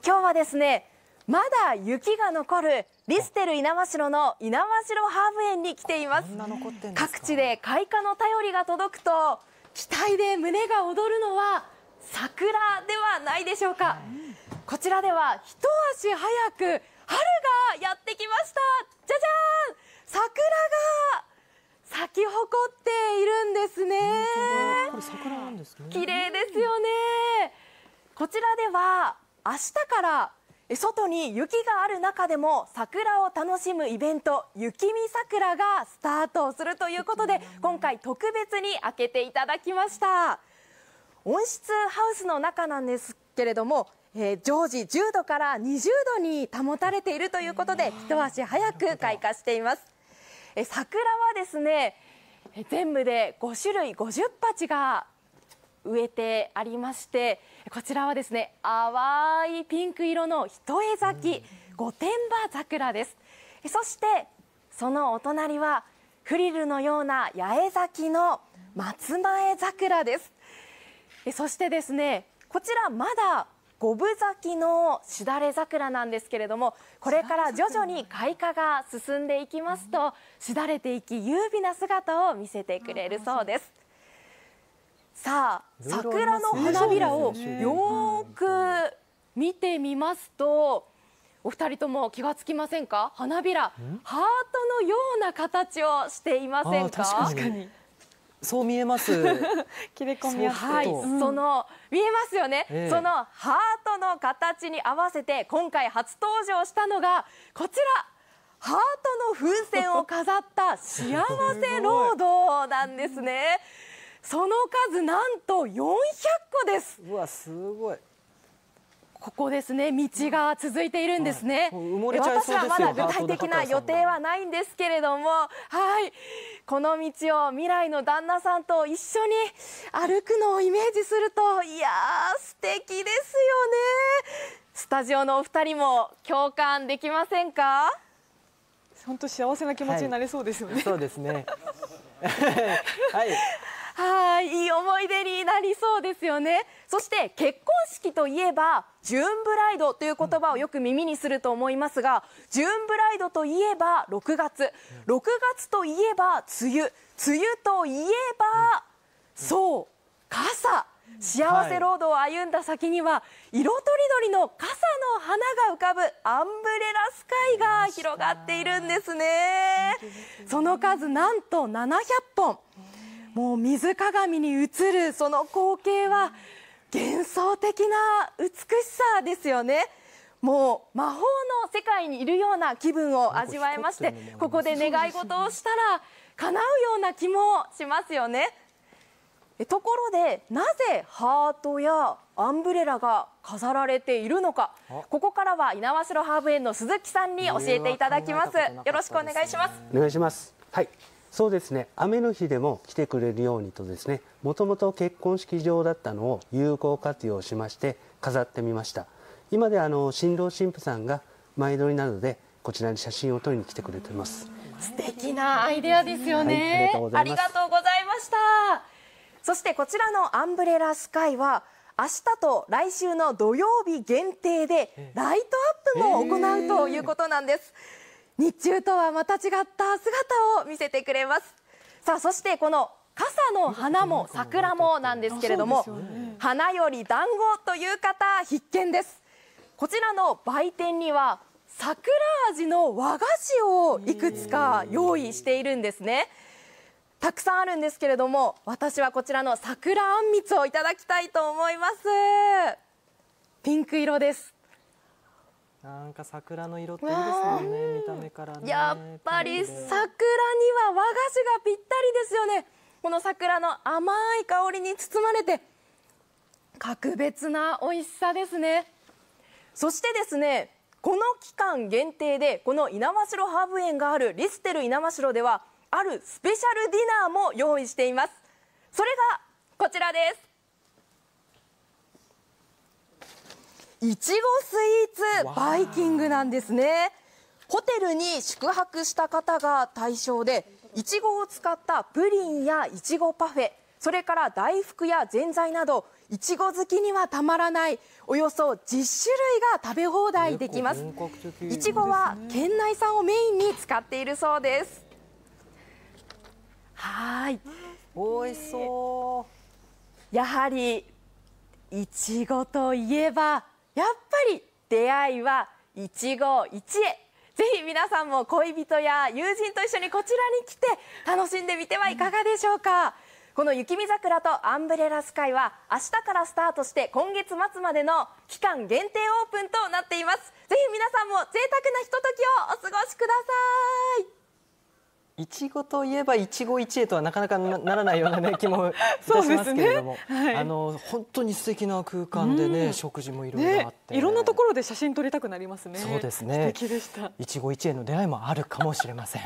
今日はですねまだ雪が残るリステル猪苗代の猪苗代ハーブ園に来ています各地で開花の便りが届くと期待で胸が躍るのは桜ではないでしょうか、うん、こちらでは一足早く春がやってきましたじゃじゃーん桜が咲き誇っているんですね綺麗、ん、ですよねこちらでは明日から外に雪がある中でも桜を楽しむイベント雪見桜がスタートするということで今回、特別に開けていただきました温室ハウスの中なんですけれども常時10度から20度に保たれているということで一足早く開花しています桜はですね全部で5種類50鉢が植えてありましてこちらはですね淡いピンク色の一重咲き御殿場桜ですそしてそのお隣はフリルのような八重咲きの松前桜ですそしてですねこちらまだ五分咲きのしだれ桜なんですけれどもこれから徐々に開花が進んでいきますとしだれていき優美な姿を見せてくれるそうですさあ桜の花びらをよく見てみますとお二人とも気がつきませんか花びらハートのような形をしていませんかそう見えます 切れ込みはい、その見えますよね、ええ、そのハートの形に合わせて今回初登場したのがこちらハートの風船を飾った幸せロードなんですねその数なんと400個ですうわすごいここですね道が続いているんですね、はい、私はまだ具体的な予定はないんですけれどもはいこの道を未来の旦那さんと一緒に歩くのをイメージするといやー素敵ですよねスタジオのお二人も共感できませんか本当幸せな気持ちになれそうですよね、はい、そうですね はいはいいい思い出になりそうですよねそして結婚式といえばジューンブライドという言葉をよく耳にすると思いますがジューンブライドといえば6月6月といえば梅雨梅雨といえばそう傘幸せロードを歩んだ先には色とりどりの傘の花が浮かぶアンブレラスカイが広がっているんですねその数なんと700本もう水鏡に映るその光景は幻想的な美しさですよね。もう魔法の世界にいるような気分を味わえましてここで願い事をしたら叶うような気もしますよねところでなぜハートやアンブレラが飾られているのかここからは猪苗代ハーブ園の鈴木さんに教えていただきますよろしくお願いしますお願いしますはいそうですね雨の日でも来てくれるようにとですねもともと結婚式場だったのを有効活用しまして飾ってみました今であの新郎新婦さんが前撮りなどでこちらに写真を撮りに来てくれてます素敵なアイデアですよね、はい、ありがとうございましたそしてこちらのアンブレラスカイは明日と来週の土曜日限定でライトアップも行うということなんです、えー日中とはまた違った姿を見せてくれますさあそしてこの傘の花も桜もなんですけれども、ね、花より団子という方必見ですこちらの売店には桜味の和菓子をいくつか用意しているんですねたくさんあるんですけれども私はこちらの桜あんみつをいただきたいと思いますピンク色ですなんか桜の色っていいですよね、見た目から、ね、やっぱり桜には和菓子がぴったりですよね。この桜の甘い香りに包まれて、格別な美味しさですね。そしてですね、この期間限定で、この猪苗代ハーブ園があるリステル猪苗代では、あるスペシャルディナーも用意しています。それがこちらです。いちごスイーツバイキングなんですねホテルに宿泊した方が対象でいちごを使ったプリンやいちごパフェそれから大福やぜんざいなどいちご好きにはたまらないおよそ10種類が食べ放題できますいちごは県内産をメインに使っているそうですはい美味しそうやはりいちごといえばやっぱり出会いは一期一会ぜひ皆さんも恋人や友人と一緒にこちらに来て楽しんでみてはいかがでしょうか、この雪見桜とアンブレラスカイは明日からスタートして今月末までの期間限定オープンとなっていますぜひ皆さんも贅沢なひとときをお過ごしくださいいちごといえば一期一会とはなかなかならないような、ね、気もいたしますけれども、ねはい、あの本当に素敵な空間でね、食事もいろいろあって、ね、いろんなところで写真撮りたくなりますねそうですねいちご一会の出会いもあるかもしれません